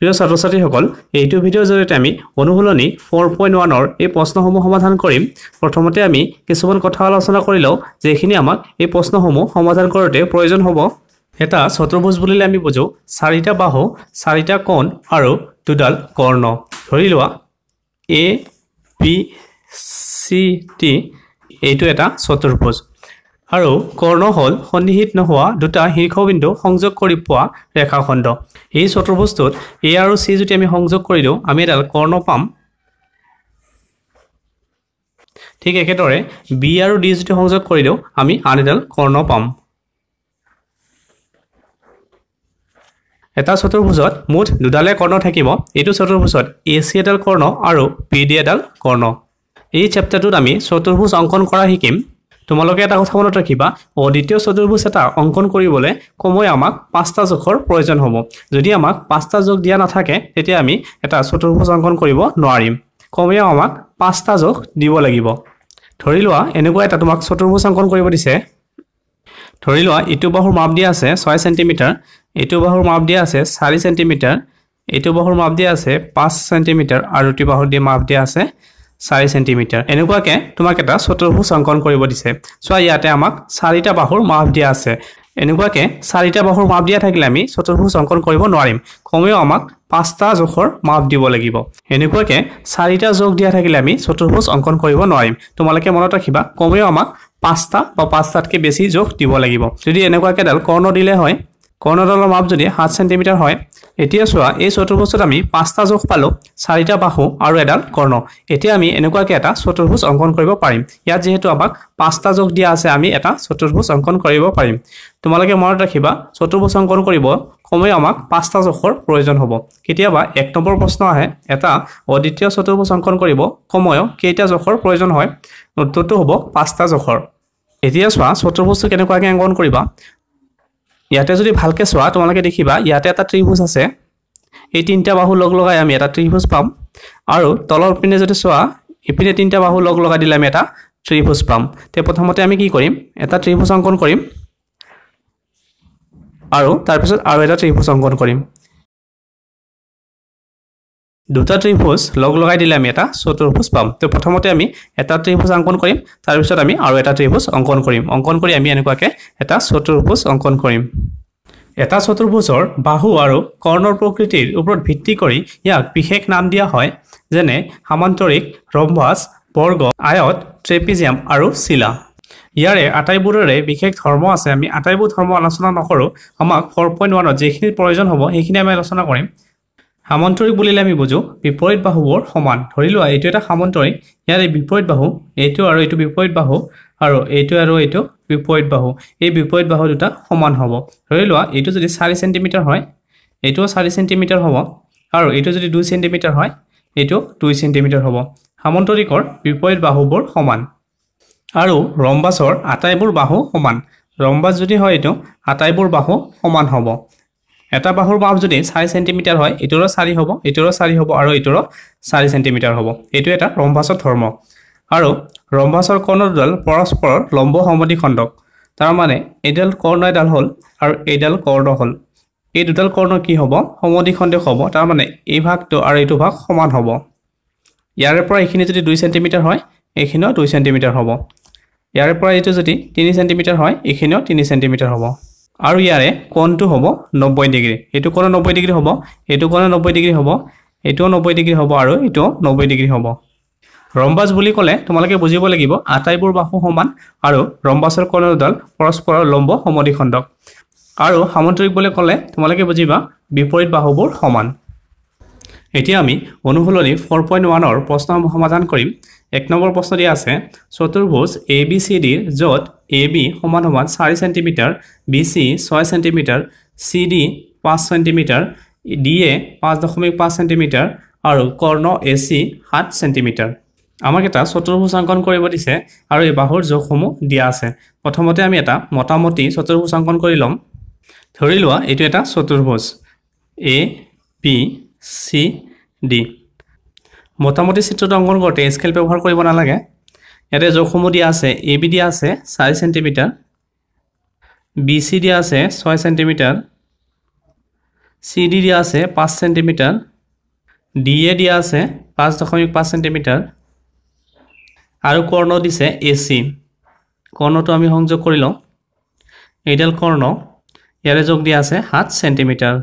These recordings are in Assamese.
প্ৰিয় ছাত্ৰ ছাত্ৰীসকল এইটো ভিডিঅ'ৰ জৰিয়তে আমি অনুশীলনী ফ'ৰ পইণ্ট ওৱানৰ এই প্ৰশ্নসমূহ সমাধান কৰিম প্ৰথমতে আমি কিছুমান কথা আলোচনা কৰি লওঁ যেখিনি আমাক এই প্ৰশ্নসমূহ সমাধান কৰোঁতে প্ৰয়োজন হ'ব এটা চতুৰ্ভুজ বুলিলে আমি বুজোঁ চাৰিটা বাহু চাৰিটা কণ আৰু দুডাল কৰ্ণ ধৰি লোৱা এ পি চি টি এইটো এটা চতুৰ্ভুজ আৰু কৰ্ণ হ'ল সন্নিহিত নোহোৱা দুটা শীৰ্ষবিন্দু সংযোগ কৰি পোৱা ৰেখাখণ্ড এই চতুৰ্ভুজটোত এ আৰু চি যদি আমি সংযোগ কৰিলোঁ আমি এডাল কৰ্ণ পাম ঠিক একেদৰে বি আৰু ডি যদি সংযোগ কৰিলোঁ আমি আন এডাল কৰ্ণ পাম এটা চতুৰ্ভুজত মুঠ দুডালে কৰ্ণ থাকিব এইটো চতুৰ্ভুজত এ চি এডাল কৰ্ণ আৰু পি ডি এডাল কৰ্ণ এই চেপ্টাৰটোত আমি চতুৰ্ভুজ অংকন কৰা শিকিম তোমালোকে এটা কথা মনত ৰাখিবা অদ্বিতীয় চতুৰ্ভুজ এটা অংকন কৰিবলৈ কমেও আমাক পাঁচটা জোখৰ প্ৰয়োজন হ'ব যদি আমাক পাঁচটা জোখ দিয়া নাথাকে তেতিয়া আমি এটা চতুৰ্ভুজ অংকন কৰিব নোৱাৰিম কমেও আমাক পাঁচটা জোখ দিব লাগিব ধৰি লোৱা এনেকুৱা এটা তোমাক চতুৰ্ভুজ অংকন কৰিব দিছে ধৰি লোৱা ইটো বাহুৰ মাপ দিয়া আছে ছয় চেণ্টিমিটাৰ ইটো বাহুৰ মাপ দিয়া আছে চাৰি চেণ্টিমিটাৰ এইটো বাহুৰ মাপ দিয়া আছে পাঁচ চেণ্টিমিটাৰ আৰু ইটো বাহুৰ দি মাপ দিয়া আছে চাৰি চেণ্টিমিটাৰ এনেকুৱাকে তোমাক এটা চতুৰ্ভুজ অংকন কৰিব দিছে চোৱা ইয়াতে আমাক চাৰিটা বাহুৰ মাপ দিয়া আছে এনেকুৱাকে চাৰিটা বাহুৰ মাপ দিয়া থাকিলে আমি চতুৰ্ভুজ অংকন কৰিব নোৱাৰিম কমেও আমাক পাঁচটা জোখৰ মাপ দিব লাগিব এনেকুৱাকে চাৰিটা জোখ দিয়া থাকিলে আমি চতুৰ্ভুজ অংকন কৰিব নোৱাৰিম তোমালোকে মনত ৰাখিবা কমেও আমাক পাঁচটা বা পাঁচটাতকৈ বেছি জোখ দিব লাগিব যদি এনেকুৱাকৈ এডাল কৰ্ণ দিলে হয় কৰ্ণডালৰ মাপ যদি সাত চেণ্টিমিটাৰ হয় এতিয়া চোৱা এই চতুৰ্ভুজত আমি পাঁচটা জোখ পালোঁ চাৰিটা বাহু আৰু এডাল কৰ্ণ এতিয়া আমি এনেকুৱাকে এটা চতুৰ্ভুজ অংকন কৰিব পাৰিম ইয়াত যিহেতু আমাক পাঁচটা জোখ দিয়া আছে আমি এটা চতুৰ্ভুজ অংকন কৰিব পাৰিম তোমালোকে মনত ৰাখিবা চতুৰ্ভুজ অংকন কৰিব কমেও আমাক পাঁচটা জোখৰ প্ৰয়োজন হ'ব কেতিয়াবা এক নম্বৰ প্ৰশ্ন আহে এটা অদ্বিতীয় চতুৰ্ভুজ অংকন কৰিব কমেও কেইটা জোখৰ প্ৰয়োজন হয় উত্তৰটো হ'ব পাঁচটা জোখৰ এতিয়া চোৱা চতুৰ্ভুজটো কেনেকুৱাকৈ অংকন কৰিবা ইয়াতে যদি ভালকৈ চোৱা তোমালোকে দেখিবা ইয়াতে এটা ত্ৰিভুজ আছে এই তিনিটা বাহু লগ লগাই আমি এটা ত্ৰিভুজ পাম আৰু তলৰ পিনে যদি চোৱা ইপিনে তিনিটা বাহু লগ লগাই দিলে আমি এটা ত্ৰিভুজ পাম তে প্ৰথমতে আমি কি কৰিম এটা ত্ৰিভুজ অংকন কৰিম আৰু তাৰপিছত আৰু এটা ত্ৰিভুজ অংকন কৰিম দুটা ত্ৰিভুজ লগ লগাই দিলে আমি এটা চতুৰ্ভুজ পাম তো প্ৰথমতে আমি এটা ত্ৰিভুজ অংকন কৰিম তাৰপিছত আমি আৰু এটা ত্ৰিভুজ অংকন কৰিম অংকন কৰি আমি এনেকুৱাকৈ এটা চতুৰ্ভুজ অংকন কৰিম এটা চতুৰ্ভুজৰ বাহু আৰু কৰ্ণৰ প্ৰকৃতিৰ ওপৰত ভিত্তি কৰি ইয়াক বিশেষ নাম দিয়া হয় যেনে সামান্তৰিক ৰম্বাছ বৰ্গ আয়ত ট্ৰেপিজিয়াম আৰু চিলা ইয়াৰে আটাইবোৰৰে বিশেষ ধৰ্ম আছে আমি আটাইবোৰ ধৰ্ম আলোচনা নকৰোঁ আমাক ফ'ৰ পইণ্ট ওৱানত যিখিনি প্ৰয়োজন হ'ব সেইখিনি আমি আলোচনা কৰিম সামন্তৰিক বুলিলে আমি বুজো বিপৰীত বাহুবোৰ সমান ধৰি লোৱা এইটো এটা সামন্তৰিক ইয়াৰ এই বিপৰীত বাহু এইটো আৰু এইটো বিপৰীত বাহু আৰু এইটো আৰু এইটো বিপৰীত বাহু এই বিপৰীত বাহু দুটা সমান হ'ব ধৰি লোৱা এইটো যদি চাৰি চেণ্টিমিটাৰ হয় এইটোও চাৰি চেণ্টিমিটাৰ হ'ব আৰু এইটো যদি দুই চেণ্টিমিটাৰ হয় এইটো দুই চেণ্টিমিটাৰ হ'ব সামন্তৰিকৰ বিপৰীত বাহুবোৰ সমান আৰু ৰম্বাছৰ আটাইবোৰ বাহু সমান ৰম্বাছ যদি হয় এইটো আটাইবোৰ বাহু সমান হ'ব এটা বাহুৰ মাপ যদি চাৰি চেণ্টিমিটাৰ হয় এইটোৰো চাৰি হ'ব এইটোৰো চাৰি হ'ব আৰু এইটোৰো চাৰি চেণ্টিমিটাৰ হ'ব এইটো এটা ৰম্ভাছৰ ধৰ্ম আৰু ৰম্ভাছৰ কৰ্ণডাল পৰস্পৰৰ লম্ব সমদি খণ্ডক তাৰমানে এডাল কৰ্ণ এডাল হ'ল আৰু এইডাল কৰ্ণ হ'ল এই দুডাল কৰ্ণ কি হ'ব সমদি খণ্ডে হ'ব তাৰমানে এই ভাগটো আৰু এইটো ভাগ সমান হ'ব ইয়াৰে পৰা এইখিনি যদি দুই চেণ্টিমিটাৰ হয় এইখিনিও দুই চেণ্টিমিটাৰ হ'ব ইয়াৰে পৰা এইটো যদি তিনি চেণ্টিমিটাৰ হয় এইখিনিও তিনি চেণ্টিমিটাৰ হ'ব আৰু ইয়াৰে কোণটো হ'ব নব্বৈ ডিগ্ৰী এইটো কোণৰ নব্বৈ ডিগ্ৰী হ'ব এইটো কোণৰ নব্বৈ ডিগ্ৰী হ'ব এইটোও নব্বৈ ডিগ্ৰী হ'ব আৰু এইটোও নব্বৈ ডিগ্ৰী হ'ব ৰম্বাছ বুলি ক'লে তোমালোকে বুজিব লাগিব আটাইবোৰ বাহু সমান আৰু ৰম্বাছৰ কৰ্ণডাল পৰস্পৰৰ লম্ব সমদিখণ্ডক আৰু সামন্তৰিক বুলি ক'লে তোমালোকে বুজিবা বিপৰীত বাহুবোৰ সমান এতিয়া আমি অনুশীলনী ফ'ৰ পইণ্ট ওৱানৰ প্ৰশ্ন সমাধান কৰিম এক নম্বৰ প্ৰশ্ন দিয়া আছে চতুৰ্ভুজ এ বি চি ডিৰ য'ত এ বি সমান সমান চাৰি চেণ্টিমিটাৰ বি চি ছয় চেণ্টিমিটাৰ চি ডি পাঁচ চেণ্টিমিটাৰ ডি এ পাঁচ দশমিক পাঁচ চেণ্টিমিটাৰ আৰু কৰ্ণ এ চি সাত চেণ্টিমিটাৰ আমাক এটা চতুৰ্ভুজ অংকন কৰিব দিছে আৰু এই বাহুৰ জোখসমূহ দিয়া আছে প্ৰথমতে আমি এটা মোটামুটি চতুৰ্ভুজ অংকন কৰি ল'ম ধৰি লোৱা এইটো এটা চতুৰ্ভুজ এ পি চি ডি মোটামুটি চিত্ৰটো অংকন কৰোঁতে স্কেল ব্যৱহাৰ কৰিব নালাগে ইয়াতে জোখসমূহ দিয়া আছে এ বি দিয়া আছে চাৰি চেণ্টিমিটাৰ বি চি দিয়া আছে ছয় চেণ্টিমিটাৰ চি ডি দিয়া আছে পাঁচ চেণ্টিমিটাৰ ডি এ দিয়া আছে পাঁচ দশমিক পাঁচ চেণ্টিমিটাৰ আৰু কৰ্ণ দিছে এ চি কৰ্ণটো আমি সংযোগ কৰি লওঁ এইডাল কৰ্ণ ইয়াৰে যোগ দিয়া আছে সাত চেণ্টিমিটাৰ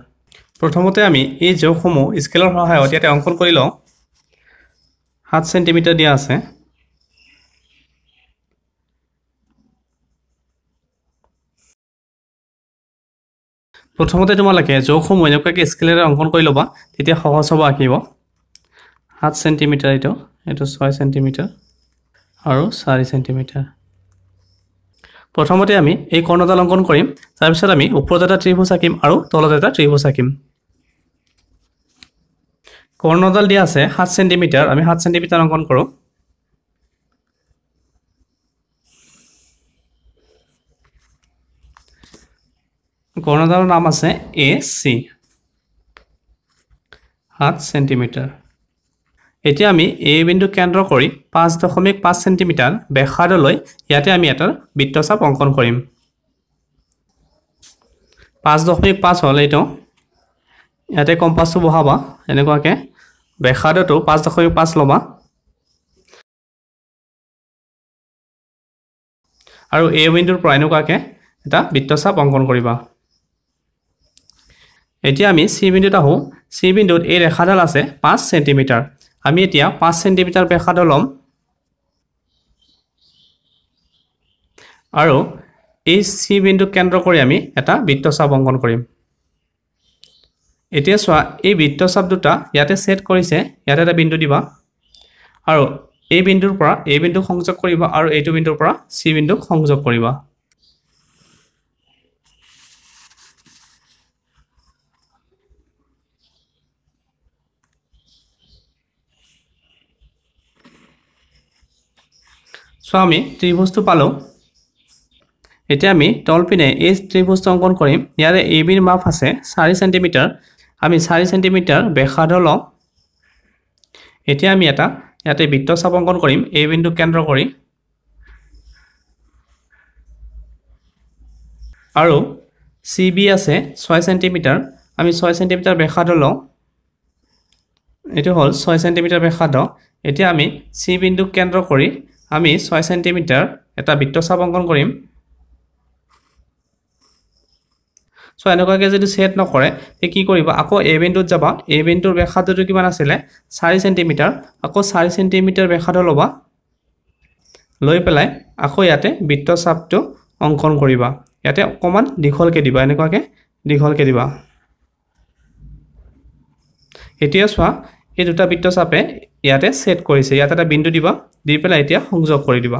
প্ৰথমতে আমি এই যোগসমূহ স্কেলৰ সহায়ত ইয়াতে অংকন কৰি লওঁ সাত চেণ্টিমিটাৰ দিয়া আছে প্ৰথমতে তোমালোকে যৌসমূহ এনেকুৱাকৈ স্কেলেৰে অংকন কৰি ল'বা তেতিয়া সহজ হ'ব আঁকিব সাত চেণ্টিমিটাৰ এইটো এইটো ছয় চেণ্টিমিটাৰ আৰু চাৰি চেণ্টিমিটাৰ প্ৰথমতে আমি এই কৰ্ণডাল অংকন কৰিম তাৰপিছত আমি ওপৰত এটা ত্ৰিভুজ আঁকিম আৰু তলত এটা ত্ৰিভুজ আঁকিম কৰ্ণডাল দিয়া আছে সাত চেণ্টিমিটাৰ আমি সাত চেণ্টিমিটাৰ অংকন কৰোঁ গণদাৰৰ নাম আছে এ চি সাত চেণ্টিমিটাৰ এতিয়া আমি এ বিন্দু কেন্দ্ৰ কৰি পাঁচ দশমিক পাঁচ চেণ্টিমিটাৰ বেসাৰলৈ ইয়াতে আমি এটাৰ বৃত্তচাপ অংকন কৰিম পাঁচ দশমিক পাঁচ হ'ল এইটো ইয়াতে কম্পাছটো বহাবা এনেকুৱাকৈ বেসাৰটো পাঁচ দশমিক পাঁচ ল'বা আৰু এ বিন্দুৰ পৰা এনেকুৱাকৈ এটা বৃত্তচাপ অংকন কৰিবা এতিয়া আমি চি বিন্দুত আহোঁ চি বিন্দুত এই ৰেখাডাল আছে পাঁচ চেণ্টিমিটাৰ আমি এতিয়া পাঁচ চেণ্টিমিটাৰ ৰেখাডাল ল'ম আৰু এই চি বিন্দুক কেন্দ্ৰ কৰি আমি এটা বৃত্তচাপ অংকন কৰিম এতিয়া চোৱা এই বৃত্তচাপ দুটা ইয়াতে ছেট কৰিছে ইয়াতে এটা বিন্দু দিবা আৰু এই বিন্দুৰ পৰা এই বিন্দুক সংযোগ কৰিবা আৰু এইটো বিন্দুৰ পৰা চি বিন্দুক সংযোগ কৰিবা চ' আমি ত্ৰিভুজটো পালোঁ এতিয়া আমি তলপিনে এই ত্ৰিভুজটো অংকন কৰিম ইয়াৰে এ বিৰ মাপ আছে চাৰি চেণ্টিমিটাৰ আমি চাৰি চেণ্টিমিটাৰ ব্যাসাৰ্ধ লওঁ এতিয়া আমি এটা ইয়াতে বৃত্তচাপ অংকন কৰিম এ বিন্দু কেন্দ্ৰ কৰি আৰু চি বি আছে ছয় চেণ্টিমিটাৰ আমি ছয় চেণ্টিমিটাৰ ব্যাসাৰ্ধ লওঁ এইটো হ'ল ছয় চেণ্টিমিটাৰ ব্যাসাৰ্ধ এতিয়া আমি চি বিন্দুক কেন্দ্ৰ কৰি আমি ছয় চেণ্টিমিটাৰ এটা বৃত্তচাপ অংকন কৰিম চ' এনেকুৱাকৈ যদি ছেট নকৰে তে কি কৰিব আকৌ এ বিন্দুত যাবা এ বিন্দুৰ ব্যাসাৰ্ধটো কিমান আছিলে চাৰি চেণ্টিমিটাৰ আকৌ চাৰি চেণ্টিমিটাৰ ব্যাসাৰ্ধ ল'বা লৈ পেলাই আকৌ ইয়াতে বৃত্তচাপটো অংকন কৰিবা ইয়াতে অকণমান দীঘলকৈ দিবা এনেকুৱাকৈ দীঘলকৈ দিবা এতিয়া চোৱা এই দুটা বৃত্তচাপে ইয়াতে ছেট কৰিছে ইয়াত এটা বিন্দু দিবা দি পেলাই এতিয়া সংযোগ কৰি দিবা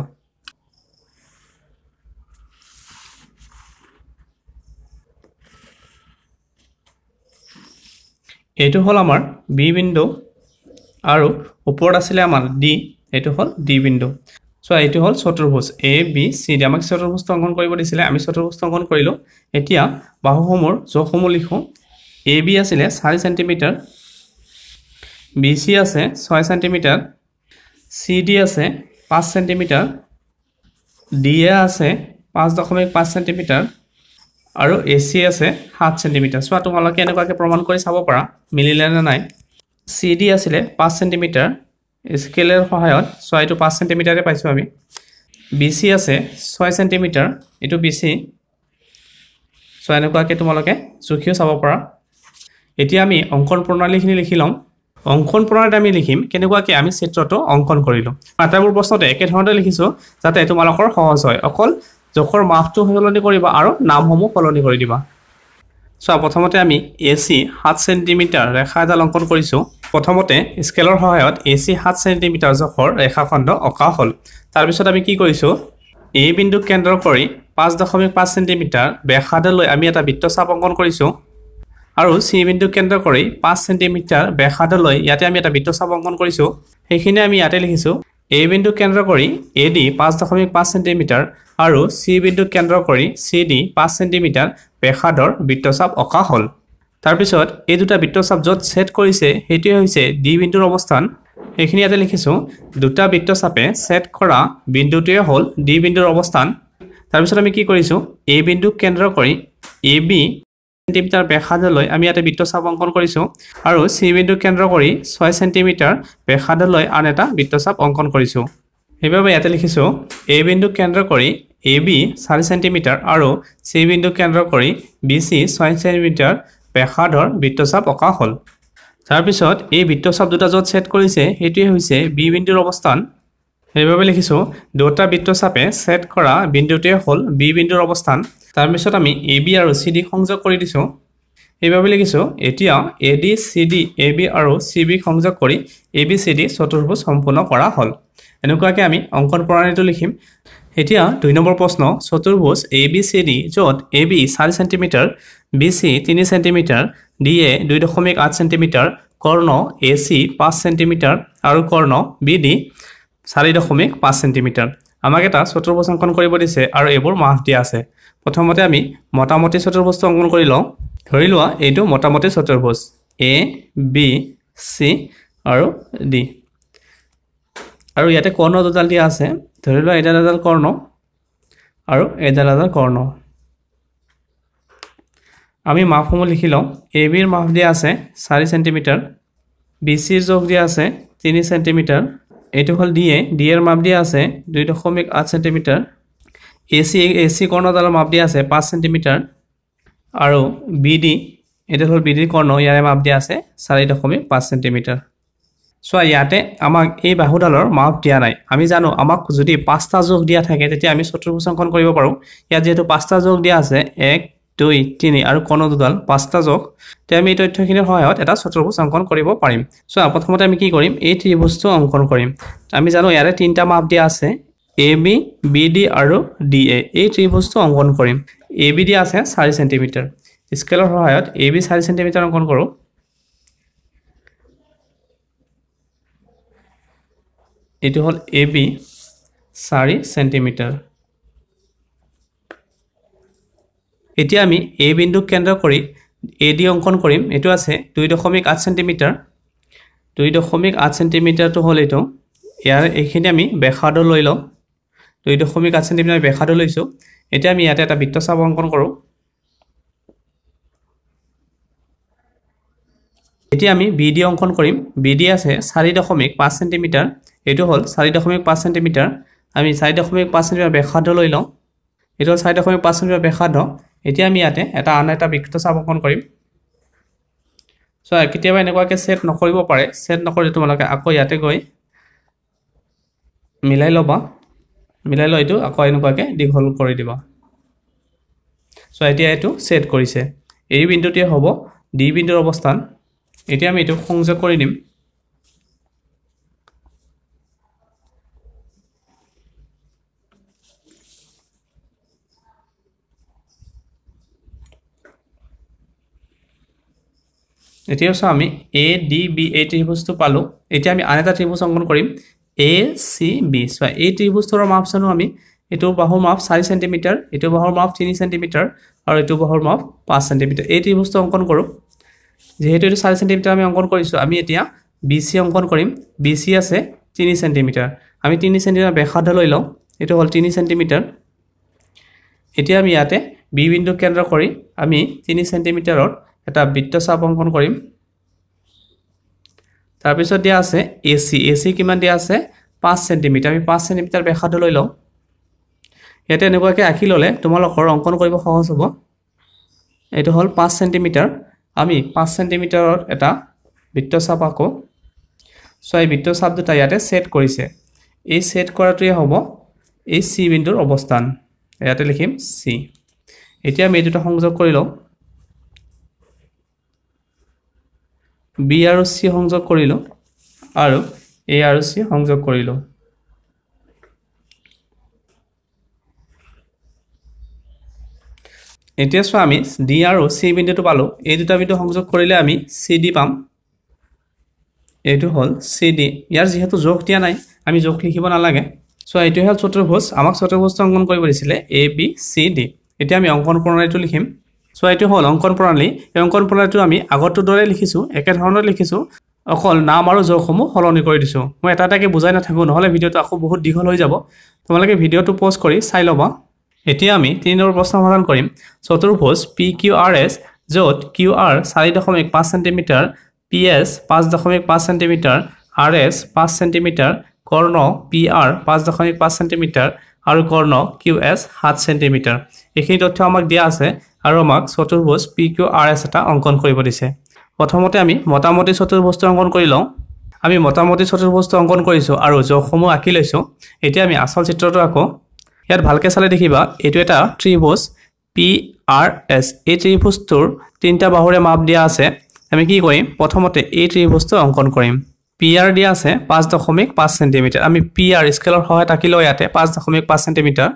এইটো হ'ল আমাৰ বি বিন্দু আৰু ওপৰত আছিলে আমাৰ ডি এইটো হ'ল ডি বিন্দু চ' এইটো হ'ল চতুৰ্ভুজ এ বি চি ডি আমাক চতুৰ্ভুজটো অংকন কৰিব দিছিলে আমি চতুৰ্ভুজটো অংকন কৰিলোঁ এতিয়া বাহুসমূহৰ জোখসমূহ লিখোঁ এ বি আছিলে চাৰি চেণ্টিমিটাৰ বি সি আছে ছয় সেন্টিমিটার সি ডি আছে পাঁচ সেন্টিমিটার ডি এ আছে পাঁচ দশমিক পাঁচ সেন্টিমিটার আর এ সি আছে সাত সেন্টিমিটার চা তোমালে এনেকাকে প্রমাণ করে চাব পাৰা মিলিলে নে নাই সি ডি আসে পাঁচ সেন্টিমিটার স্কেলের সহায়ত চাইটা পাঁচ সেন্টিমিটারে পাইছো আমি বি সি আছে ছয় সেন্টিমিটার এইটো বি সি চ এনেকাকে তোমালে জোখিও চাব পাৰা এতিয়া আমি অংকন প্ৰণালীখিনি লিখি লম অংকন প্ৰণালীত আমি লিখিম কেনেকুৱাকৈ আমি চিত্ৰটো অংকন কৰিলোঁ আটাইবোৰ প্ৰশ্নতে একেধৰণতে লিখিছোঁ যাতে তোমালোকৰ সহজ হয় অকল জোখৰ মাপটো সলনি কৰিবা আৰু নামসমূহ সলনি কৰি দিবা চোৱা প্ৰথমতে আমি এ চি সাত চেণ্টিমিটাৰ ৰেখা এডাল অংকন কৰিছোঁ প্ৰথমতে স্কেলৰ সহায়ত এ চি সাত চেণ্টিমিটাৰ জোখৰ ৰেখাখণ্ড অঁকা হ'ল তাৰপিছত আমি কি কৰিছোঁ এই বিন্দুক কেন্দ্ৰ কৰি পাঁচ দশমিক পাঁচ চেণ্টিমিটাৰ বেখাদলৈ আমি এটা বৃত্তচাপ অংকন কৰিছোঁ আৰু চি চিবিন্দু কেন্দ্ৰ কৰি পাঁচ চেণ্টিমিটাৰ ব্যাসাদলৈ ইয়াতে আমি এটা বৃত্তচাপ অংকন কৰিছোঁ সেইখিনি আমি ইয়াতে লিখিছোঁ এ বিন্দু কেন্দ্ৰ কৰি এ ডি পাঁচ দশমিক পাঁচ চেণ্টিমিটাৰ আৰু চি বিন্দু কেন্দ্ৰ কৰি চি ডি পাঁচ চেণ্টিমিটাৰ বেসাদৰ বৃত্তচাপ অঁকা হ'ল তাৰপিছত এই দুটা বৃত্তচাপ য'ত ছেট কৰিছে সেইটোৱে হৈছে ডি বিন্দুৰ অৱস্থান সেইখিনি ইয়াতে লিখিছোঁ দুটা বৃত্তচাপে ছেট কৰা বিন্দুটোৱে হ'ল ডি বিন্দুৰ অৱস্থান তাৰপিছত আমি কি কৰিছোঁ এ বিন্দুক কেন্দ্ৰ কৰি এ বি সেন্টিমিটাৰ ব্যাসাদলৈ আমি ইয়াতে বৃত্তচাপ অংকন কৰিছোঁ আৰু চিবিন্দু কেন্দ্ৰ কৰি ছয় চেণ্টিমিটাৰ ব্যাসাদলৈ আন এটা বৃত্তচাপ অংকন কৰিছোঁ সেইবাবে ইয়াতে লিখিছোঁ এ বিন্দু কেন্দ্ৰ কৰি এ বি চাৰি চেণ্টিমিটাৰ আৰু চি বিন্দু কেন্দ্ৰ কৰি বি চি ছয় চেণ্টিমিটাৰ ব্যাসাধৰ বৃত্তচাপ অঁকা হ'ল তাৰপিছত এই বৃত্তচাপ দুটা য'ত ছেট কৰিছে সেইটোৱে হৈছে বি বিন্দুৰ অৱস্থান সেইবাবে লিখিছোঁ দুটা বৃত্তচাপে ছেট কৰা বিন্দুটোৱে হ'ল বি বিন্দুৰ অৱস্থান তাৰপিছত আমি এ বি আৰু চি ডি সংযোগ কৰি দিছোঁ সেইবাবে লিখিছোঁ এতিয়া A D C D A B আৰু চি বি সংযোগ কৰি এ বি চি ডি চতুৰ্ভুজ সম্পূৰ্ণ কৰা হ'ল এনেকুৱাকৈ আমি অংকন প্ৰণালীটো লিখিম এতিয়া দুই নম্বৰ প্ৰশ্ন চতুৰ্ভুজ এ বি চি ডি য'ত এ বি চাৰি চেণ্টিমিটাৰ বি চি তিনি চেণ্টিমিটাৰ ডি এ দুই দশমিক আঠ চেণ্টিমিটাৰ কৰ্ণ এ চি পাঁচ চেণ্টিমিটাৰ আৰু কৰ্ণ বি ডি চাৰি দশমিক পাঁচ চেণ্টিমিটাৰ আমাক এটা চতুৰ্ভুজ অংকন কৰিব দিছে আৰু এইবোৰ মাহ দিয়া আছে প্ৰথমতে আমি মতামতি চতুৰ্ভুজ অংকন কৰি লওঁ ধৰি লোৱা এইটো মতামতি চতুৰ্ভুজ এ বি চি আৰু ডি আৰু ইয়াতে কৰ্ণ দুডাল দিয়া আছে ধৰি লোৱা এইডাল এডাল কৰ্ণ আৰু এইডাল এডাল কৰ্ণ আমি মাপসমূহ লিখি লওঁ এ বিৰ মাপ দিয়া আছে চাৰি চেণ্টিমিটাৰ বি চিৰ যোগ দিয়া আছে তিনি চেণ্টিমিটাৰ এইটো হ'ল ডি এ ডি এৰ মাপ দিয়া আছে দুই দশমিক আঠ centimetre A C A C কৰ্ণৰ যাৰ মাপ দিয়া আছে পাঁচ চেণ্টিমিটাৰ আৰু বি ডি এতিয়া হ'ল বি ডিৰ কৰ্ণ ইয়াৰে মাপ দিয়া আছে চাৰি দশমিক পাঁচ চেণ্টিমিটাৰ চোৱা ইয়াতে আমাক এই বাহুডালৰ মাপ দিয়া নাই আমি জানো আমাক যদি পাঁচটা যোগ দিয়া থাকে তেতিয়া আমি চতুৰ্ভুচংখন কৰিব পাৰোঁ ইয়াত যিহেতু পাঁচটা যোগ দিয়া আছে এক দুই তিনি আৰু কণ দুডাল পাঁচটা যোগ তেতিয়া আমি এই তথ্যখিনিৰ সহায়ত এটা চতুৰ্ভুজ অংকন কৰিব পাৰিম চোৱা প্ৰথমতে আমি কি কৰিম এই ত্ৰিভুজটো অংকন কৰিম আমি জানো ইয়াৰে তিনিটা মাপ দিয়া আছে এ বি বি ডি আৰু ডি এ এই ত্ৰিভুজটো অংকন কৰিম এ বি ডি আছে চাৰি চেণ্টিমিটাৰ স্কেলৰ সহায়ত এ বি চাৰি চেণ্টিমিটাৰ অংকন কৰোঁ এইটো হ'ল এ বি চাৰি চেণ্টিমিটাৰ এতিয়া আমি এ বিন্দুক কেন্দ্ৰ কৰি এ ডি অংকন কৰিম এইটো আছে দুই দশমিক আঠ চেণ্টিমিটাৰ দুই দশমিক আঠ চেণ্টিমিটাৰটো হ'ল এইটো ইয়াৰ এইখিনি আমি বেসাৰ্ধ লৈ লওঁ দুই দশমিক আঠ চেণ্টিমিটাৰ ব্যাসাটো লৈছোঁ এতিয়া আমি ইয়াতে এটা বৃত্তচাপ অংকন কৰোঁ এতিয়া আমি বি ডি অংকন কৰিম বি ডি আছে চাৰি দশমিক পাঁচ চেণ্টিমিটাৰ এইটো হ'ল চাৰি দশমিক পাঁচ চেণ্টিমিটাৰ আমি চাৰি দশমিক পাঁচ চেণ্টিমিটাৰ ব্যাসাৰ্ধ লৈ লওঁ এইটো হ'ল চাৰি দশমিক পাঁচ চেণ্টিমিটাৰ ব্যাসাৰ্ধ এতিয়া আমি ইয়াতে এটা আন এটা বৃত্তচাপ অংকন কৰিম চ' কেতিয়াবা এনেকুৱাকৈ ছেট নকৰিব পাৰে ছেট নকৰিলে তোমালোকে আকৌ ইয়াতে গৈ মিলাই ল'বা মিলাই লৈ এইটো আকৌ এনেকুৱাকে দীঘল কৰি দিবা চ' এতিয়া এইটো ছেট কৰিছে এই বিন্দুটোৱে হ'ব ডি বিন্দুৰ অৱস্থান এতিয়া আমি এইটো সংযোগ কৰি দিম এতিয়া আমি এ ডি বি এই ত্ৰিভুজটো পালো এতিয়া আমি আন এটা ত্ৰিভুজ অংকন কৰিম এ চি বি চোৱা এই ত্ৰিভুজটোৰ মাপ জানো আমি এইটো বাহুৰ মাপ চাৰি চেণ্টিমিটাৰ এইটো বাহুৰ মাপ তিনি চেণ্টিমিটাৰ আৰু এইটো বাহুৰ মাপ পাঁচ চেণ্টিমিটাৰ এই ত্ৰিভুজটো অংকন কৰোঁ যিহেতু এইটো চাৰি চেণ্টিমিটাৰ আমি অংকন কৰিছোঁ আমি এতিয়া বি চি অংকন কৰিম বি চি আছে তিনি চেণ্টিমিটাৰ আমি তিনি চেণ্টিমিটাৰ ব্যাসাৰ্ধ লৈ লওঁ এইটো হ'ল তিনি চেণ্টিমিটাৰ এতিয়া আমি ইয়াতে বি বিন্দু কেন্দ্ৰ কৰি আমি তিনি চেণ্টিমিটাৰত এটা বৃত্তচাপ অংকন কৰিম তাৰপিছত দিয়া আছে এ চি এ চি কিমান দিয়া আছে পাঁচ চেণ্টিমিটাৰ আমি পাঁচ চেণ্টিমিটাৰ ব্যাসাটো লৈ লওঁ ইয়াতে এনেকুৱাকৈ আঁকি ল'লে তোমালোকৰ অংকন কৰিব সহজ হ'ব এইটো হ'ল পাঁচ চেণ্টিমিটাৰ আমি পাঁচ চেণ্টিমিটাৰত এটা বৃত্তচাপ আকৌ চ' এই বৃত্তচাপ দুটা ইয়াতে ছেট কৰিছে এই ছেট কৰাটোৱে হ'ব এই চি বিন্দুৰ অৱস্থান ইয়াতে লিখিম চি এতিয়া আমি এই দুটা সংযোগ কৰি লওঁ বি আৰু চি সংযোগ কৰিলোঁ আৰু এ আৰু চি সংযোগ কৰিলোঁ এতিয়া চোৱা আমি ডি আৰু চি বিন্দুটো পালোঁ এই দুটা বিন্দু সংযোগ কৰিলে আমি চি ডি পাম এইটো হ'ল চি ডি ইয়াৰ যিহেতু যোগ দিয়া নাই আমি যোগ লিখিব নালাগে চ' এইটোৱে হ'ল চতুৰ্ভোজ আমাক চতুৰ্ভুজটো অংকন কৰিব দিছিলে এ বি চি ডি এতিয়া আমি অংকন প্ৰণালীটো লিখিম চ' এইটো হ'ল অংকন প্ৰণালী এই অংকন প্ৰণালীটো আমি আগৰটোৰ দৰে লিখিছোঁ একেধৰণৰ লিখিছোঁ অকল নাম আৰু জোৰসমূহ সলনি কৰি দিছোঁ মই এটা এটাকৈ বুজাই নাথাকোঁ নহ'লে ভিডিঅ'টো আকৌ বহুত দীঘল হৈ যাব তোমালোকে ভিডিঅ'টো প'জ কৰি চাই ল'বা এতিয়া আমি তিনি নম্বৰ প্ৰশ্ন সমাধান কৰিম চতুৰ্ভোজ পি কিউ আৰ এছ য'ত কিউ আৰ চাৰি দশমিক পাঁচ চেণ্টিমিটাৰ পি এছ পাঁচ দশমিক পাঁচ চেণ্টিমিটাৰ আৰ এছ পাঁচ চেণ্টিমিটাৰ কৰ্ণ পি আৰ পাঁচ দশমিক পাঁচ চেণ্টিমিটাৰ আৰু কৰ্ণ কিউ এছ সাত চেণ্টিমিটাৰ এইখিনি তথ্য আমাক দিয়া আছে আৰু আমাক চতুৰ্ভুজ পি কিউ আৰ এছ এটা অংকন কৰিব দিছে প্ৰথমতে আমি মোটামুটি চতুৰ্ভুজটো অংকন কৰি লওঁ আমি মোটামুটি চতুৰ্ভুজটো অংকন কৰিছোঁ আৰু য'সমূহ আঁকি লৈছোঁ এতিয়া আমি আচল চিত্ৰটো আঁকোঁ ইয়াত ভালকৈ চালে দেখিবা এইটো এটা ত্ৰিভুজ পি আৰ এছ এই ত্ৰিভুজটোৰ তিনিটা বাহুৰে মাপ দিয়া আছে আমি কি কৰিম প্ৰথমতে এই ত্ৰিভুজটো অংকন কৰিম পি আৰ দিয়া আছে পাঁচ দশমিক পাঁচ চেণ্টিমিটাৰ আমি পি আৰ স্কেলৰ সহায়ত আঁকি লওঁ ইয়াতে পাঁচ দশমিক পাঁচ চেণ্টিমিটাৰ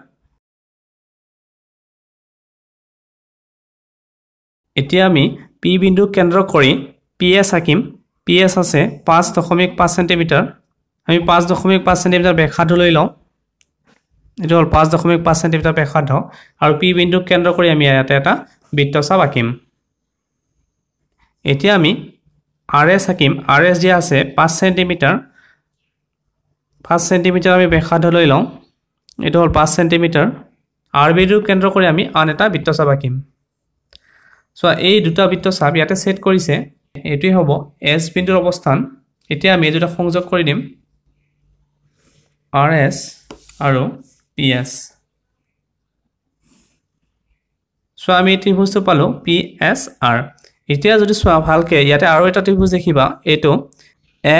এতিয়া আমি পি বিন্দুক কেন্দ্ৰ কৰি পি এছ আঁকিম পি এছ আছে পাঁচ দশমিক পাঁচ চেণ্টিমিটাৰ আমি পাঁচ দশমিক পাঁচ চেণ্টিমিটাৰ ব্যাসাৰ্ধ লৈ লওঁ এইটো হ'ল পাঁচ দশমিক পাঁচ চেণ্টিমিটাৰ ব্যাসাৰ্ধ আৰু পি বিন্দুক কেন্দ্ৰ কৰি আমি ইয়াতে এটা বৃত্তচাপ আঁকিম এতিয়া আমি আৰ এছ আঁকিম আৰ এছ দিয়া আছে পাঁচ চেণ্টিমিটাৰ পাঁচ চেণ্টিমিটাৰ আমি ব্যাসাৰ্ধ লৈ লওঁ এইটো হ'ল পাঁচ চেণ্টিমিটাৰ আৰ বিন্দুক কেন্দ্ৰ কৰি আমি আন এটা বৃত্তচাপ আঁকিম চোৱা এই দুটা বৃত্ত চাপ ইয়াতে ছেট কৰিছে এইটোৱে হ'ব এছ বিন্দুৰ অৱস্থান এতিয়া আমি এই দুটা সংযোগ কৰি দিম আৰ এছ আৰু পি এছ চোৱা আমি এই ত্ৰিভুজটো পালোঁ পি এছ আৰ এতিয়া যদি চোৱা ভালকৈ ইয়াতে আৰু এটা ত্ৰিভুজ দেখিবা এইটো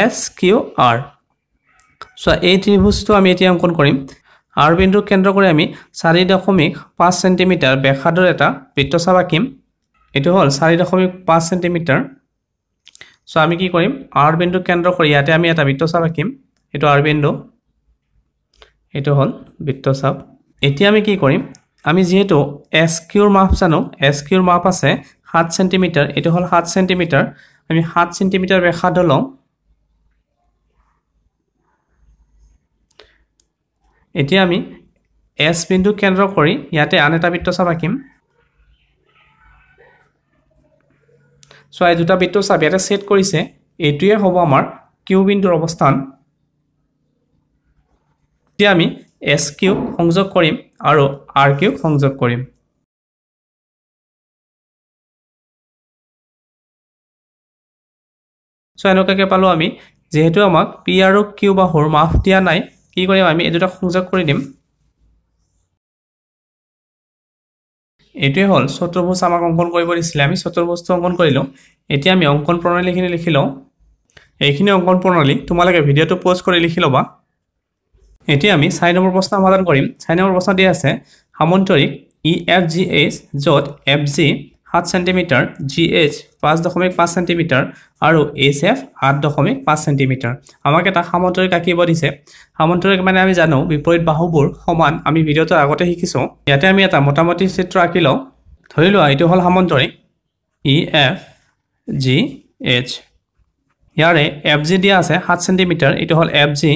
এছ কিউ আৰ চোৱা এই ত্ৰিভুজটো আমি এতিয়া অংকন কৰিম আৰ বিন্দুক কেন্দ্ৰ কৰি আমি চাৰি দশমিক পাঁচ চেণ্টিমিটাৰ বেসাদৰ এটা বৃত্তচাপ আঁকিম এইটো হ'ল চাৰি দশমিক পাঁচ চেণ্টিমিটাৰ চ' আমি কি কৰিম আৰ বিন্দু কেন্দ্ৰ কৰি ইয়াতে আমি এটা বৃত্তচাপ আঁকিম এইটো আৰ বিন্দু এইটো হ'ল বৃত্তচাপ এতিয়া আমি কি কৰিম আমি যিহেতু এছ কিউৰ মাপ জানো এছ কিউৰ মাপ আছে সাত চেণ্টিমিটাৰ এইটো হ'ল সাত চেণ্টিমিটাৰ আমি সাত চেণ্টিমিটাৰ ৰেখাটো লওঁ এতিয়া আমি এছ বিন্দু কেন্দ্ৰ কৰি ইয়াতে আন এটা বৃত্তচাপ আঁকিম সো এই দুটা বিন্দু চাবি ইয়াতে ছেট কৰিছে এইটোৱে হ'ব আমাৰ কিউ বিন্দুৰ অৱস্থান এতিয়া আমি এছ কিউক সংযোগ কৰিম আৰু আৰ কিউক সংযোগ কৰিম চ' এনেকুৱাকৈ পালোঁ আমি যিহেতু আমাক পি আৰু কিউ বা হোৰ মাফ দিয়া নাই কি কৰিম আমি এই দুটা সংযোগ কৰি দিম এইটোৱে হ'ল চতুৰ্ভুজ আমাক অংকন কৰিব দিছিলে আমি চতুৰ্ভুজটো অংকন কৰি লওঁ এতিয়া আমি অংকন প্ৰণালীখিনি লিখি লওঁ এইখিনি অংকন প্ৰণালী তোমালোকে ভিডিঅ'টো প'জ কৰি লিখি ল'বা এতিয়া আমি চাৰি নম্বৰ প্ৰশ্ন সমাধান কৰিম চাৰি নম্বৰ প্ৰশ্ন দিয়া আছে সামন্তৰিক ই এফ জি এইচ য'ত এফ জি সাত চেণ্টিমিটাৰ জি এইচ পাঁচ দশমিক পাঁচ চেণ্টিমিটাৰ আৰু এইচ এফ আঠ দশমিক পাঁচ চেণ্টিমিটাৰ আমাক এটা সামন্তৰিক আঁকিব দিছে সামন্তৰিক মানে আমি জানো বিপৰীত বাহুবোৰ সমান আমি ভিডিঅ'টোৰ আগতে শিকিছোঁ ইয়াতে আমি এটা মোটামুটি চিত্ৰ আঁকি লওঁ ধৰি লোৱা এইটো হ'ল সামন্তৰিক ই এফ জি এইচ ইয়াৰে এফ জি দিয়া আছে সাত চেণ্টিমিটাৰ এইটো হ'ল এফ জি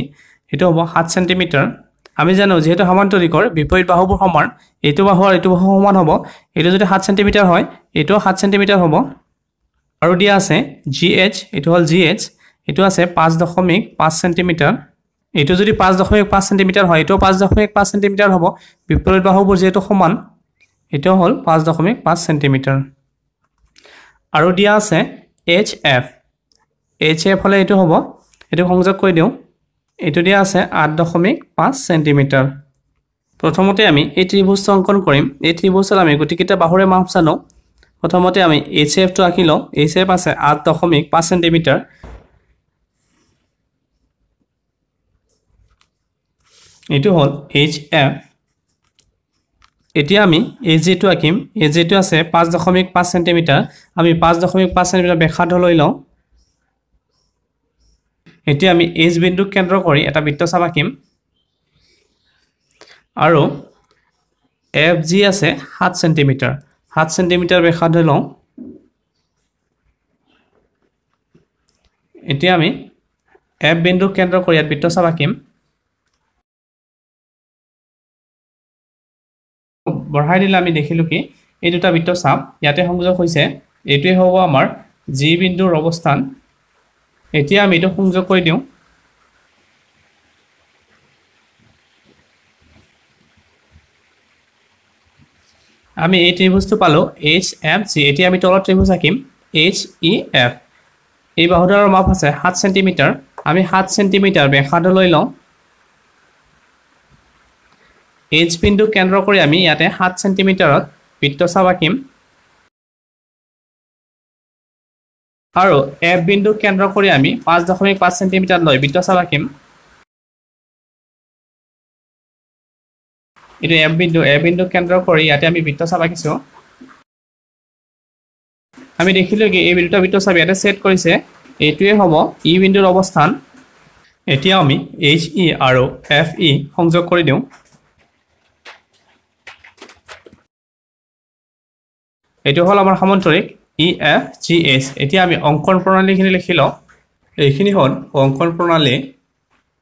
সেইটো হ'ব সাত চেণ্টিমিটাৰ আমি জানো যিহেতু সমান্তৰিকৰ বিপৰীত বাহুবোৰ সমান এইটো বাহু আৰু এইটো বাহু সমান হ'ব এইটো যদি সাত চেণ্টিমিটাৰ হয় এইটো সাত চেণ্টিমিটাৰ হ'ব আৰু দিয়া আছে জি এইচ এইটো হ'ল জি এইচ এইটো আছে পাঁচ দশমিক পাঁচ চেণ্টিমিটাৰ এইটো যদি পাঁচ দশমিক পাঁচ চেণ্টিমিটাৰ হয় এইটো পাঁচ দশমিক পাঁচ চেণ্টিমিটাৰ হ'ব বিপৰীত বাহুবোৰ যিহেতু সমান এইটো হ'ল পাঁচ দশমিক পাঁচ চেণ্টিমিটাৰ আৰু দিয়া আছে এইচ এফ এইচ এফ হ'লে এইটো হ'ব এইটো সংযোগ কৰি দিওঁ এইটো দিয়া আছে আঠ দশমিক পাঁচ চেণ্টিমিটাৰ প্ৰথমতে আমি এই ত্ৰিভুজটো অংকন কৰিম এই ত্ৰিভুজত আমি গোটেইকেইটা বাহুৰে মাপ চালোঁ প্ৰথমতে আমি এইচ এফটো আঁকি লওঁ এইচ এফ আছে আঠ দশমিক পাঁচ চেণ্টিমিটাৰ এইটো হ'ল এইচ এফ এতিয়া আমি এ জিটো আঁকিম এ জিটো আছে পাঁচ দশমিক পাঁচ চেণ্টিমিটাৰ আমি পাঁচ দশমিক পাঁচ চেণ্টিমিটাৰ লৈ লওঁ এতিয়া আমি এইচ বিন্দুক কেন্দ্ৰ কৰি এটা বৃত্ত চাপ আঁকিম আৰু এফ জি আছে সাত ছেণ্টিমিটাৰ সাত ছেণ্টিমিটাৰ ব্যাসাধ লওঁ এতিয়া আমি এফ বিন্দুক কেন্দ্ৰ কৰি ইয়াত বৃত্ত চাপ আঁকিম বঢ়াই দিলে আমি দেখিলোঁ কি এই দুটা বৃত্ত চাপ ইয়াতে সংযোগ হৈছে এইটোৱে হ'ব আমাৰ জি বিন্দুৰ অৱস্থান এতিয়া আমি এইটো সংযোগ কৰি দিওঁ আমি এই ত্ৰিভুজটো পালোঁ এইচ এফ চি এতিয়া আমি তলৰ ত্ৰিভুজ আঁকিম এইচ ই এফ এই বাহুদাৰৰ মাপ আছে সাত চেণ্টিমিটাৰ আমি সাত চেণ্টিমিটাৰ বেখাটো লৈ লওঁ এইচ পিনটো কেন্দ্ৰ কৰি আমি ইয়াতে সাত চেণ্টিমিটাৰত বৃত্তচাপ আঁকিম আৰু এফ বিন্দু কেন্দ্ৰ কৰি আমি পাঁচ দশমিক পাঁচ চেণ্টিমিটাৰ লৈ বৃত্ত বৃত্তচাপ ৰাখিম এইটো এফ বিন্দু এফ বিন্দু কেন্দ্ৰ কৰি ইয়াতে আমি বৃত্ত বৃত্তচাপ আঁকিছোঁ আমি দেখিলোঁ কি এই দুটা বৃত্তচাপ ইয়াতে ছেট কৰিছে এইটোৱে হ'ব ই e বিন্দুৰ অৱস্থান এতিয়া আমি এইচ ই e আৰু এফ ই e সংযোগ কৰি দিওঁ এইটো হ'ল আমাৰ সামন্তৰিক ই এফ জি এইচ এতিয়া আমি অংকন প্ৰণালীখিনি লিখি লওঁ এইখিনি হ'ল অংকন প্ৰণালী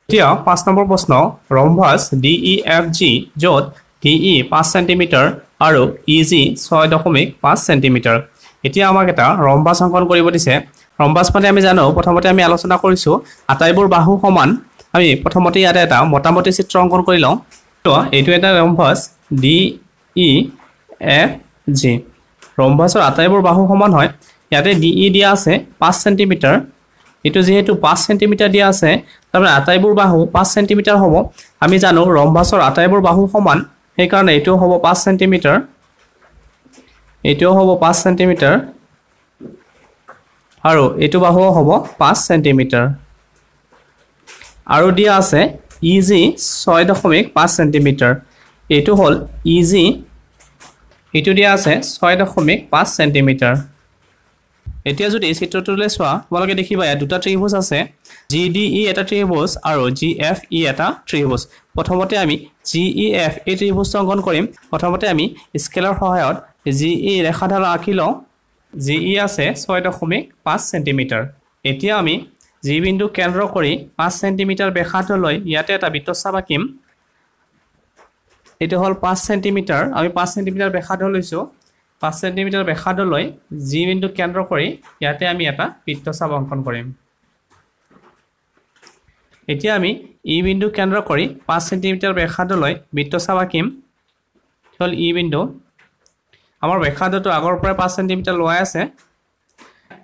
এতিয়া পাঁচ নম্বৰ প্ৰশ্ন rhombus D E e F G য'ত ডি ই e পাঁচ চেণ্টিমিটাৰ আৰু ই e জি ছয় দশমিক পাঁচ চেণ্টিমিটাৰ এতিয়া আমাক এটা ৰম্বাছ অংকন কৰিব দিছে ৰম্বাছ মানে আমি জানো প্ৰথমতে আমি আলোচনা কৰিছোঁ আটাইবোৰ বাহু সমান আমি প্ৰথমতে ইয়াতে এটা মোটামুটি চিত্ৰ অংকন কৰি লওঁ তো এইটো এটা rhombus D E F G ৰম্বাছৰ আটাইবোৰ বাহু সমান হয় ইয়াতে ডি ই e দিয়া আছে পাঁচ চেণ্টিমিটাৰ এইটো যিহেতু পাঁচ চেণ্টিমিটাৰ দিয়া আছে তাৰমানে আটাইবোৰ বাহু পাঁচ চেণ্টিমিটাৰ হ'ব আমি জানো ৰম্বাছৰ আটাইবোৰ বাহু সমান সেইকাৰণে এইটো হ'ব পাঁচ চেণ্টিমিটাৰ এইটোও হ'ব পাঁচ চেণ্টিমিটাৰ আৰু এইটো বাহুও হ'ব পাঁচ চেণ্টিমিটাৰ আৰু দিয়া আছে ই e জি ছয় দশমিক পাঁচ চেণ্টিমিটাৰ এইটো হ'ল ই e জি এইটো দিয়া আছে ছয় দশমিক পাঁচ চেণ্টিমিটাৰ এতিয়া যদি চিত্ৰটোলৈ চোৱা তোমালোকে দেখিবা ইয়াত দুটা ত্ৰিভুজ আছে জি ডি ই এটা ত্ৰিভুজ আৰু জি এফ ই এটা ত্ৰিভুজ প্ৰথমতে আমি জি ই এফ এই ত্ৰিভুজটো অংকন কৰিম প্ৰথমতে আমি স্কেলৰ সহায়ত জি ই e ৰেখাডাল আঁকি লওঁ জি ই e আছে ছয় দশমিক পাঁচ চেণ্টিমিটাৰ এতিয়া আমি জি বিন্দু কেন্দ্ৰ কৰি পাঁচ চেণ্টিমিটাৰ বেখাটো লৈ ইয়াতে এটা বৃত্তচাপ আঁকিম এইটো হ'ল পাঁচ চেণ্টিমিটাৰ আমি পাঁচ চেণ্টিমিটাৰ ব্যাসাৰ্ধ লৈছোঁ পাঁচ চেণ্টিমিটাৰ ব্যাসাৰ্ধ লৈ জি বিন্দুক কেন্দ্ৰ কৰি ইয়াতে আমি এটা পিত্তচাপ অংকন কৰিম এতিয়া আমি ই e বিন্দু কেন্দ্ৰ কৰি পাঁচ চেণ্টিমিটাৰ ব্যাসাৰ্ধ লৈ বৃত্তচাপ আঁকিম হ'ল ই e বিন্দু আমাৰ ব্যাসাৰ্ধটো আগৰ পৰাই পাঁচ চেণ্টিমিটাৰ লোৱাই আছে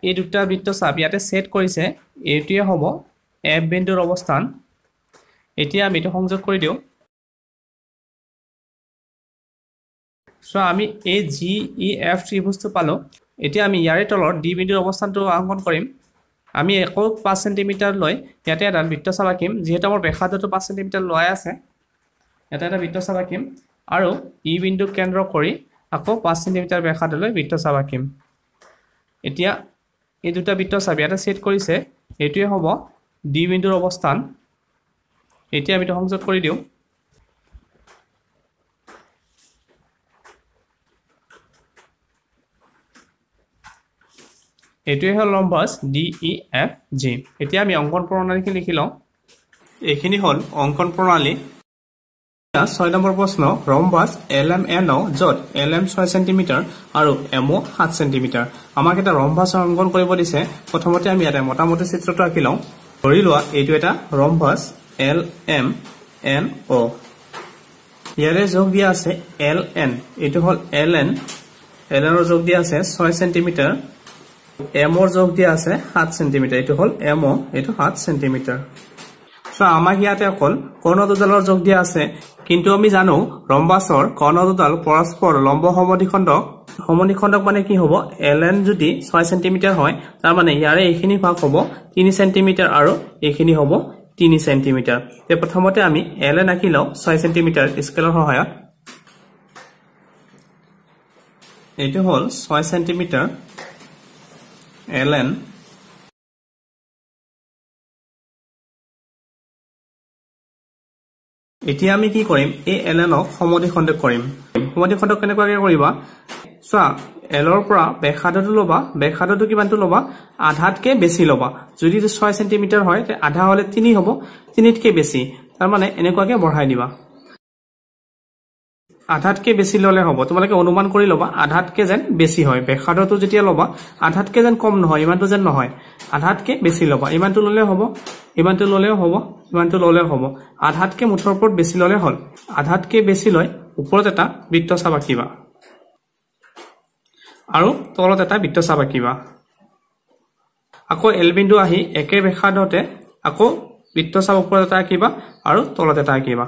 এই দুটা বৃত্তচাপ ইয়াতে ছেট কৰিছে এইটোৱে হ'ব এফ বিন্দুৰ অৱস্থান এতিয়া আমি এইটো সংযোগ কৰি দিওঁ চোৱা আমি এই জি ই e, এফ ত্ৰিভুজটো পালোঁ এতিয়া আমি ইয়াৰে তলৰ ডি বিন্দুৰ অৱস্থানটো অংকন কৰিম আমি একো পাঁচ চেণ্টিমিটাৰ লৈ ইয়াতে এডাল বৃত্ত চাব আঁকিম যিহেতু আমাৰ ব্যাসাৰ্ধটো পাঁচ চেণ্টিমিটাৰ লোৱাই আছে ইয়াতে এটা বৃত্ত চাব আঁকিম আৰু ই e বিন্দু কেন্দ্ৰ কৰি আকৌ পাঁচ চেণ্টিমিটাৰ ব্যাসাৰ্ধলৈ বৃত্ত চাব আঁকিম এতিয়া এই দুটা বৃত্ত চাবি ইয়াতে ছেট কৰিছে এইটোৱে হ'ব ডি বিন্দুৰ অৱস্থান এতিয়া আমি সংযোগ কৰি দিওঁ এইটোৱে হ'ল rhombus D E e, F G এতিয়া আমি অংকন প্ৰণালীখিনি লিখি লওঁ এইখিনি হ'ল অংকন প্ৰণালী ছয় নম্বৰ প্ৰশ্ন rhombus L M N O' য'ত এল এম ছয় চেণ্টিমিটাৰ আৰু এম অ' সাত চেণ্টিমিটাৰ আমাক এটা ৰম্বাচৰ অংকন কৰিব দিছে প্ৰথমতে আমি ইয়াতে মোটামুটি চিত্ৰটো আঁকি লওঁ ধৰি লোৱা এইটো এটা rhombus L M N O' ইয়াৰে যোগ দিয়া আছে এল এন এইটো হ'ল এল এন এল এনৰ যোগ দিয়া আছে ছয় চেণ্টিমিটাৰ এমৰ জক দিয়া আছে সাত চেণ্টিমিটাৰ এইটো হল এম এইটো সাত চেণ্টিমিটাৰ চ' আমাক ইয়াতে অকল কৰ্ণ দুডালৰ জোক দিয়া আছে কিন্তু আমি জানো ৰম্বাছৰ কৰ্ণ দুডাল পৰস্পৰ লম্ব সমনিখণ্ডক সমনিখণ্ডক মানে কি হ'ব এল এন যদি ছয় চেণ্টিমিটাৰ হয় তাৰমানে ইয়াৰে এইখিনি ভাগ হ'ব তিনি চেণ্টিমিটাৰ আৰু এইখিনি হ'ব তিনি চেণ্টিমিটাৰ এই প্ৰথমতে আমি এল এন আঁকি লওঁ ছয় চেণ্টিমিটাৰ স্কেলৰ সহায়ত এইটো হ'ল ছয় চেণ্টিমিটাৰ ln এতিয়া আমি কি কৰিম এই ln ক সমদি খণ্ডক কৰিম সমদি খণ্ডক কেনেকুৱাকৈ কৰিবা চোৱা এলৰ পৰা বেখাদটো ল'বা বেখাদটো কিমানটো ল'বা আধাতকৈ বেছি ল'বা যদি ছয় চেণ্টিমিটাৰ হয় তে আধা হ'লে তিনি হ'ব তিনিতকৈ বেছি তাৰমানে এনেকুৱাকে বঢ়াই দিবা আধাতকৈ বেছি ল'লে হ'ব তোমালোকে অনুমান কৰি ল'বা আধাতকৈ যেন বেছি হয় ব্যাসাৰ্ধটো যেতিয়া ল'বা আধাতকৈ যেন কম নহয় ইমানটো যেন নহয় আধাতকৈ বেছি ল'বা ইমানটো ল'লেও হ'ব ইমানটো ল'লেও হ'ব ইমানটো ল'লেও হ'ব আধাতকৈ মুঠৰ ওপৰত বেছি ল'লে হ'ল আধাতকৈ বেছি লৈ ওপৰত এটা বৃত্ত চাহ বাকিবা আৰু তলত এটা বৃত্ত চাহ বাকিবা আকৌ এলবিন্দু আহি একে ব্যাসাৰ্ধতে আকৌ বৃত্ত চাহ ওপৰত এটা আঁকিবা আৰু তলত এটা আঁকিবা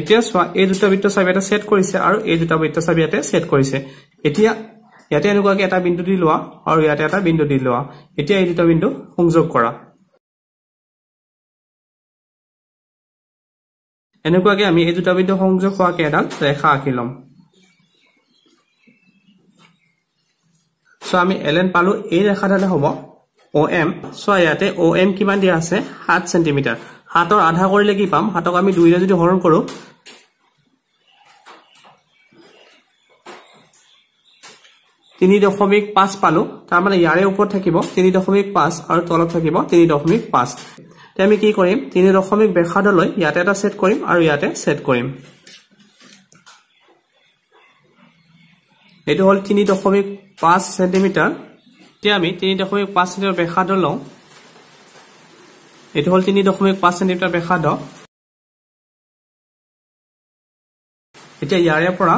এতিয়া চোৱা এই দুটা বৃত্ত চাবি ইয়াতে ছেট কৰিছে আৰু এই দুটা বৃত্ত চাবি ইয়াতে ছেট কৰিছে এতিয়া ইয়াতে এনেকুৱাকে এটা বিন্দু দি লোৱা আৰু ইয়াতে এটা বিন্দু দি লোৱা এতিয়া এই দুটা বিন্দু সংযোগ কৰা এনেকুৱাকে আমি এই দুটা বিন্দু সংযোগ হোৱাকে এডাল ৰেখা আঁকি ল'ম চোৱা আমি এল এন পালো এই ৰেখাডালে হ'ব অ' এম চোৱা ইয়াতে অ' এম কিমান দিয়া আছে সাত চেণ্টিমিটাৰ হাতৰ আধা কৰিলে কি পাম হাতক আমি দুইৰে যদি হৰণ কৰো তিনি দশমিক পাঁচ পালো তাৰমানে ইয়াৰে ওপৰত থাকিব তিনি দশমিক পাঁচ আৰু তলত থাকিব তিনি দশমিক পাঁচ আমি কি কৰিম তিনি দশমিক বেখাদলৈ ইয়াতে এটা ছেট কৰিম আৰু ইয়াতে ছেট কৰিম এইটো হল তিনি দশমিক পাঁচ চেণ্টিমিটাৰ এতিয়া আমি তিনি দশমিক পাঁচ চেণ্টিমিটাৰ বেখাদল লওঁ এইটো হল তিনি দশমিক পাঁচ চেণ্টিমিটাৰ বেখা দ এতিয়া ইয়াৰে পৰা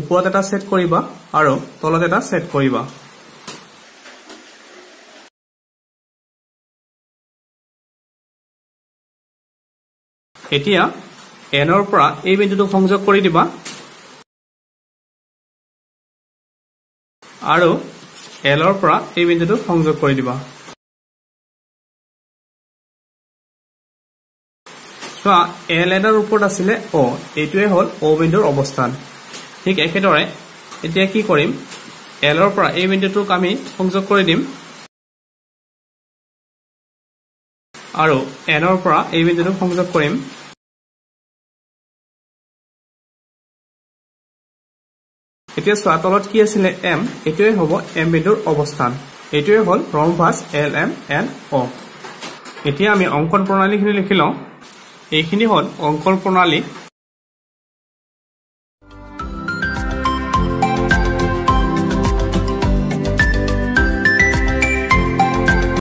ওপৰত এটা ছেট কৰিবা আৰু তলত এটা ছেট কৰিবা এতিয়া এনৰ পৰা এই বিন্দুটো সংযোগ কৰি দিবা আৰু এলৰ পৰা এই বিন্দুটো সংযোগ কৰি দিবা চোৱা এল এডৰ ওপৰত আছিলে অ এইটোৱে হ'ল অ বিন্দুৰ অৱস্থান ঠিক একেদৰে এতিয়া কি কৰিম এলৰ পৰা এই বিন্দুটোক আমি সংযোগ কৰি দিম আৰু এনৰ পৰা এই বিন্দুটোক সংযোগ কৰিম এতিয়া চোৱা তলত কি আছিলে এম এইটোৱে হ'ব এম বিন্দুৰ অৱস্থান এইটোৱে হ'ল ৰং ভাজ এল এম এন অ এতিয়া আমি অংকন প্ৰণালীখিনি লিখি লওঁ এইখিনি হ'ল অংকৰ প্ৰণালী